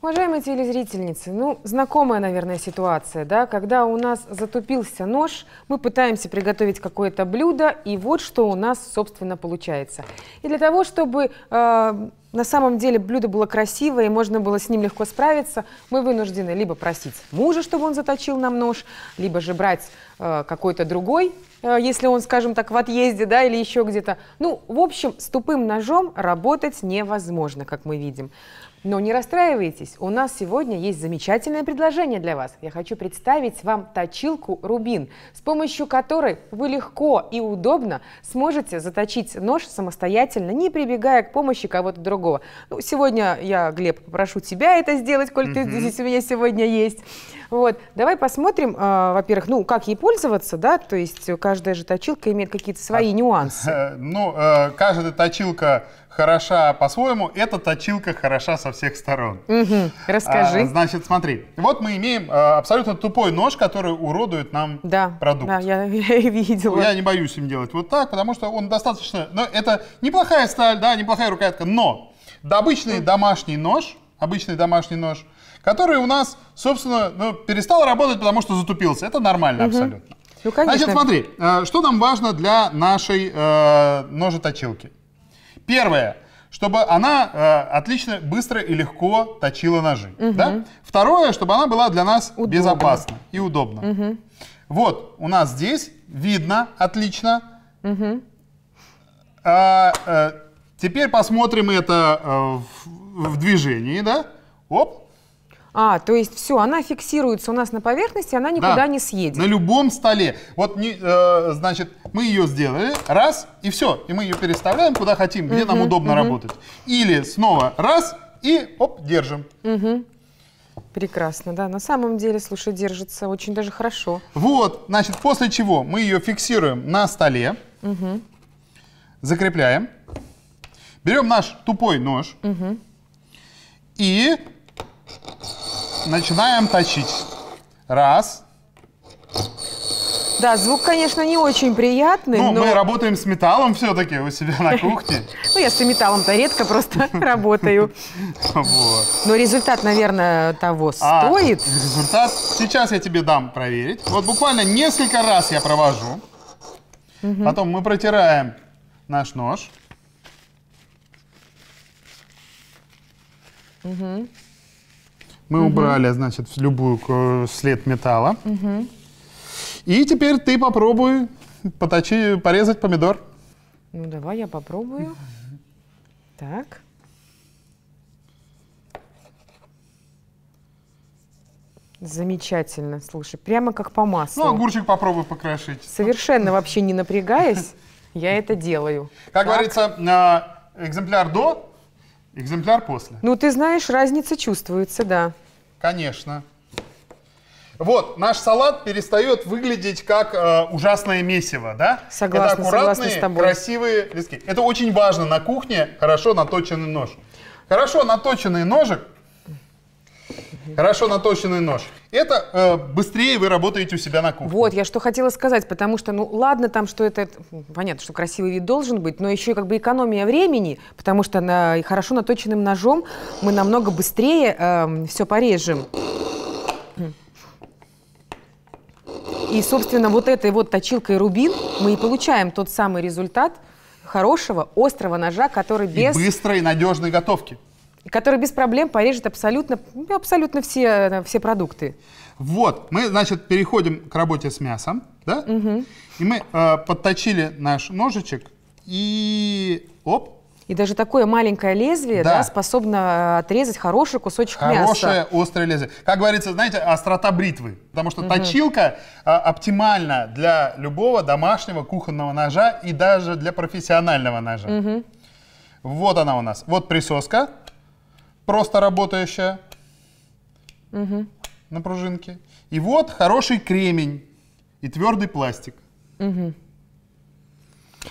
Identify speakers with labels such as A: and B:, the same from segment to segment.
A: Уважаемые телезрительницы, ну, знакомая, наверное, ситуация, да, когда у нас затупился нож, мы пытаемся приготовить какое-то блюдо, и вот что у нас, собственно, получается. И для того, чтобы э, на самом деле блюдо было красивое, и можно было с ним легко справиться, мы вынуждены либо просить мужа, чтобы он заточил нам нож, либо же брать э, какой-то другой Э, если он, скажем так, в отъезде, да, или еще где-то. Ну, в общем, с тупым ножом работать невозможно, как мы видим. Но не расстраивайтесь, у нас сегодня есть замечательное предложение для вас. Я хочу представить вам точилку «Рубин», с помощью которой вы легко и удобно сможете заточить нож самостоятельно, не прибегая к помощи кого-то другого. Ну, сегодня я, Глеб, попрошу тебя это сделать, коль mm-hmm. ты здесь у меня сегодня есть. Вот. Давай посмотрим, а, во-первых, ну, как ей пользоваться, да, то есть каждая же точилка имеет какие-то свои а, нюансы.
B: Ну, э, каждая точилка хороша по-своему, эта точилка хороша со всех сторон. Угу. Расскажи. А, значит, смотри, вот мы имеем а, абсолютно тупой нож, который уродует нам да, продукт. Да, я, я видела. Я не боюсь им делать вот так, потому что он достаточно... Но ну, это неплохая сталь, да, неплохая рукоятка, но обычный домашний нож, обычный домашний нож – который у нас, собственно, ну, перестал работать, потому что затупился. Это нормально угу. абсолютно.
A: Ну, конечно. Значит, смотри,
B: э, что нам важно для нашей э, ножеточилки? Первое, чтобы она э, отлично, быстро и легко точила ножи. Угу. Да? Второе, чтобы она была для нас удобно. безопасна и удобна. Угу. Вот, у нас здесь видно отлично. Угу. А, а, теперь посмотрим это а, в, в движении,
A: да? Оп, а, то есть все, она фиксируется у нас на поверхности, она никуда да. не
B: съедет. На любом столе. Вот, не, э, значит, мы ее сделали, раз, и все. И мы ее переставляем куда хотим, где угу, нам удобно угу. работать. Или снова раз, и оп, держим.
A: Угу. Прекрасно, да. На самом деле, слушай, держится очень даже хорошо.
B: Вот, значит, после чего мы ее фиксируем на столе, угу. закрепляем, берем наш тупой нож угу. и начинаем точить. Раз. Да, звук, конечно, не очень приятный, ну, но... мы работаем с металлом все-таки у себя на кухне.
A: Ну, я с металлом-то редко просто работаю. Вот. Но результат, наверное, того а, стоит.
B: Результат сейчас я тебе дам проверить. Вот буквально несколько раз я провожу. Потом мы протираем наш нож. Угу. Мы угу. убрали, значит, любую след металла. Угу. И теперь ты попробуй поточи, порезать помидор.
A: Ну, давай я попробую. Так. Замечательно, слушай, прямо как по
B: маслу. Ну, огурчик попробуй покрошить.
A: Совершенно вообще не напрягаясь, я это делаю.
B: Как говорится, а, экземпляр до Экземпляр после. Ну, ты знаешь,
A: разница чувствуется, да. Конечно.
B: Вот, наш салат перестает выглядеть как э, ужасное месиво, да? Согласна, Это аккуратные, согласна с тобой. красивые листки. Это очень важно на кухне, хорошо наточенный нож. Хорошо наточенный ножик Хорошо наточенный нож. Это э, быстрее вы работаете у себя на кухне.
A: Вот, я что хотела сказать, потому что, ну, ладно там, что это, понятно, что красивый вид должен быть, но еще как бы экономия времени, потому что на, хорошо наточенным ножом мы намного быстрее э, эм, все порежем. И, собственно, вот этой вот точилкой рубин мы и получаем тот самый результат хорошего, острого ножа, который без... И
B: быстрой, надежной готовки
A: который без проблем порежет
B: абсолютно, ну, абсолютно все, э, все продукты. Вот, мы, значит, переходим к работе с мясом, да? Угу. И мы э, подточили наш ножичек и...
A: Оп! И даже такое маленькое лезвие да. Да, способно э, отрезать хороший кусочек
B: Хорошее, мяса. Хорошее острое лезвие. Как говорится, знаете, острота бритвы. Потому что угу. точилка а, оптимальна для любого домашнего кухонного ножа и даже для профессионального ножа. Угу. Вот она у нас. Вот присоска просто работающая угу. на пружинке. И вот хороший кремень и твердый пластик.
A: Угу.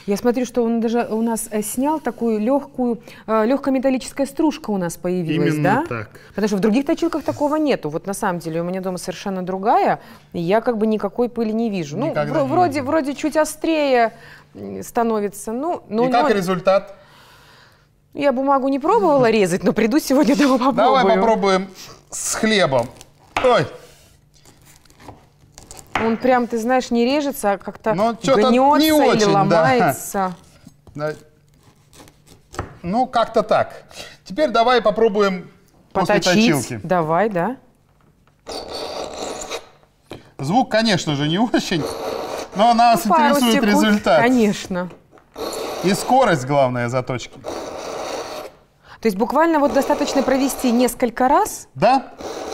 A: Я смотрю, что он даже у нас э, снял такую легкую, э, легкая металлическая стружка у нас появилась, Именно да? так. Потому что в других точилках такого нету. Вот на самом деле у меня дома совершенно другая, и я как бы никакой пыли не вижу. Ну, Никогда ну, не вроде, вижу. вроде чуть острее становится. Ну, но, и но... как результат? Я бумагу не пробовала резать,
B: но приду сегодня дома попробую. Давай попробуем с хлебом. Ой.
A: Он прям, ты знаешь, не режется, а как-то гнется ну, не очень, или ломается.
B: Да. Ну, как-то так. Теперь давай попробуем
A: Поточить. после точилки.
B: Давай, да. Звук, конечно же, не очень, но
A: нас ну, интересует секунд, результат. Конечно.
B: И скорость, главное, заточки.
A: То есть буквально вот достаточно провести несколько раз, да.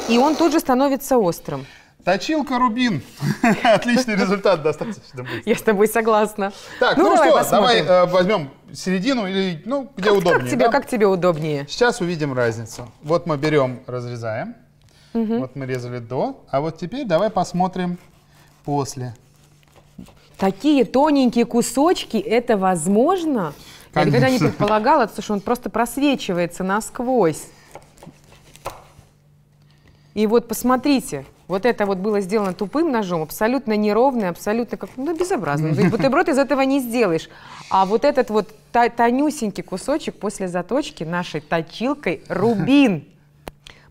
A: и он тут же становится острым.
B: Точилка Рубин. Отличный результат достаточно быстро. Я с тобой согласна. Так, ну, ну давай что, посмотрим. давай э, возьмем середину или, ну, где как, удобнее. Как тебе, да? как тебе удобнее? Сейчас увидим разницу. Вот мы берем, разрезаем. Угу. Вот мы резали до. А вот теперь давай посмотрим после.
A: Такие тоненькие кусочки, это возможно? Я никогда не предполагала, что он просто просвечивается насквозь. И вот посмотрите, вот это вот было сделано тупым ножом, абсолютно неровное, абсолютно как, ну, безобразно. Бутерброд из этого не сделаешь. А вот этот вот тонюсенький кусочек после заточки нашей точилкой рубин.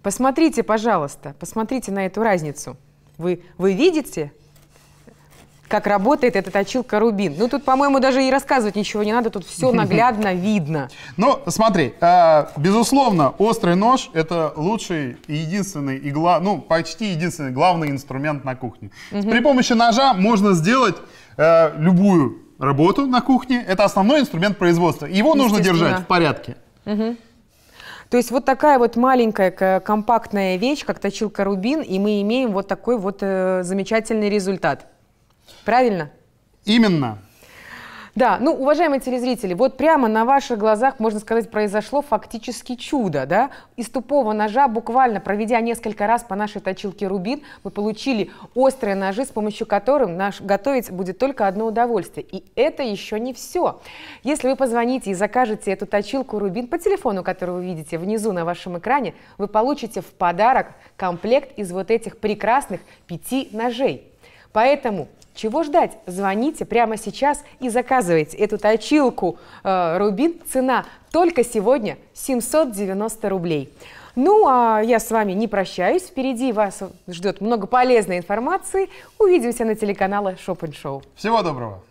A: Посмотрите, пожалуйста, посмотрите на эту разницу. Вы, вы видите? как работает эта точилка Рубин. Ну, тут, по-моему, даже и рассказывать ничего не надо, тут все наглядно
B: видно. Ну, смотри, э, безусловно, острый нож – это лучший и единственный, и ну, почти единственный главный инструмент на кухне. При помощи ножа можно сделать э, любую работу на кухне. Это основной инструмент производства. Его нужно держать в порядке.
A: То есть вот такая вот маленькая компактная вещь, как точилка Рубин, и мы имеем вот такой вот э, замечательный результат. Правильно? Именно. Да, ну, уважаемые телезрители, вот прямо на ваших глазах, можно сказать, произошло фактически чудо, да? Из тупого ножа, буквально проведя несколько раз по нашей точилке рубин, мы получили острые ножи, с помощью которых наш готовить будет только одно удовольствие. И это еще не все. Если вы позвоните и закажете эту точилку рубин по телефону, который вы видите внизу на вашем экране, вы получите в подарок комплект из вот этих прекрасных пяти ножей. Поэтому чего ждать? Звоните прямо сейчас и заказывайте эту точилку э, «Рубин». Цена только сегодня 790 рублей. Ну, а я с вами не прощаюсь. Впереди вас ждет много полезной информации. Увидимся на телеканале Шопен Шоу.
B: Всего доброго!